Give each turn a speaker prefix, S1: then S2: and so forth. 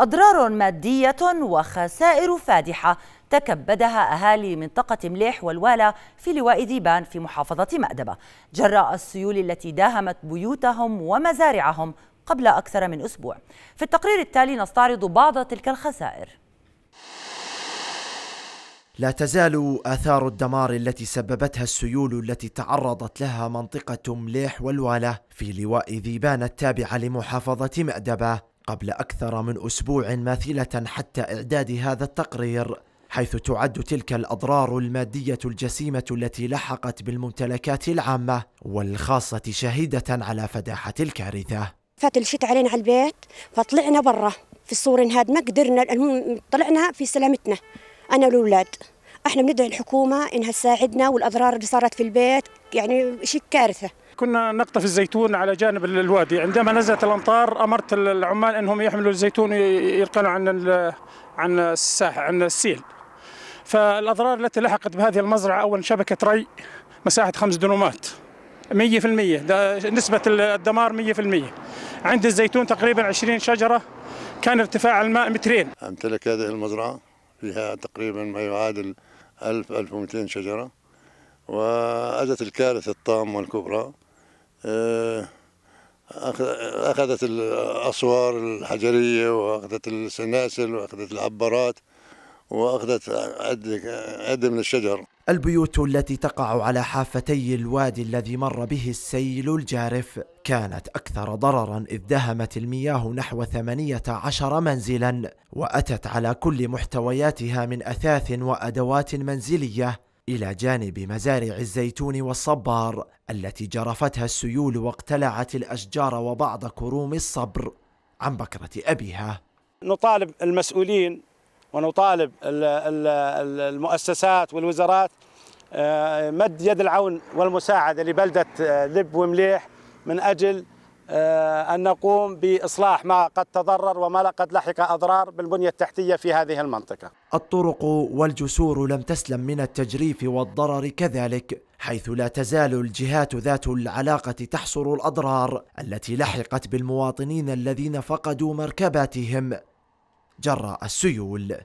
S1: أضرار مادية وخسائر فادحة تكبدها أهالي منطقة مليح والوالة في لواء ديبان في محافظة مأدبة جراء السيول التي داهمت بيوتهم ومزارعهم قبل أكثر من أسبوع في التقرير التالي نستعرض بعض تلك الخسائر
S2: لا تزال آثار الدمار التي سببتها السيول التي تعرضت لها منطقة مليح والوالة في لواء ذيبان التابعة لمحافظة مأدبة قبل أكثر من أسبوع ماثلة حتى إعداد هذا التقرير حيث تعد تلك الأضرار المادية الجسيمة التي لحقت بالممتلكات العامة والخاصة شهيدة على فداحة الكارثة
S3: فات الشتاء علينا على البيت فطلعنا برا في الصور ما قدرنا طلعنا في سلامتنا أنا والأولاد احنا بندعي الحكومة إنها تساعدنا والأضرار اللي صارت في البيت يعني شيء كارثة كنا نقطف
S4: الزيتون على جانب الوادي عندما نزلت الامطار امرت العمال انهم يحملوا الزيتون يلقنوا عن عن الساحه عن السيل فالاضرار التي لحقت بهذه المزرعه اولا شبكه ري مساحه خمس دنومات 100% نسبة الدمار 100% عند الزيتون تقريبا 20 شجرة كان ارتفاع الماء مترين
S5: أمتلك هذه المزرعة فيها تقريبا ما يعادل 1000 1200 شجرة وأتت الكارثة الطامة الكبرى آه، أخذت الأسوار الحجرية وأخذت السناسل وأخذت العبارات وأخذت عد من الشجر
S2: البيوت التي تقع على حافتي الوادي الذي مر به السيل الجارف كانت أكثر ضررا إذ دهمت المياه نحو 18 منزلا وأتت على كل محتوياتها من أثاث وأدوات منزلية الى جانب مزارع الزيتون والصبار التي جرفتها السيول واقتلعت الاشجار وبعض كروم الصبر عن بكره ابيها.
S6: نطالب المسؤولين ونطالب المؤسسات والوزارات آه، مد يد العون والمساعده لبلده لب آه، ومليح من اجل آه، أن نقوم بإصلاح ما قد تضرر وما قد لحق أضرار بالبنية التحتية في هذه المنطقة
S2: الطرق والجسور لم تسلم من التجريف والضرر كذلك حيث لا تزال الجهات ذات العلاقة تحصر الأضرار التي لحقت بالمواطنين الذين فقدوا مركباتهم جراء السيول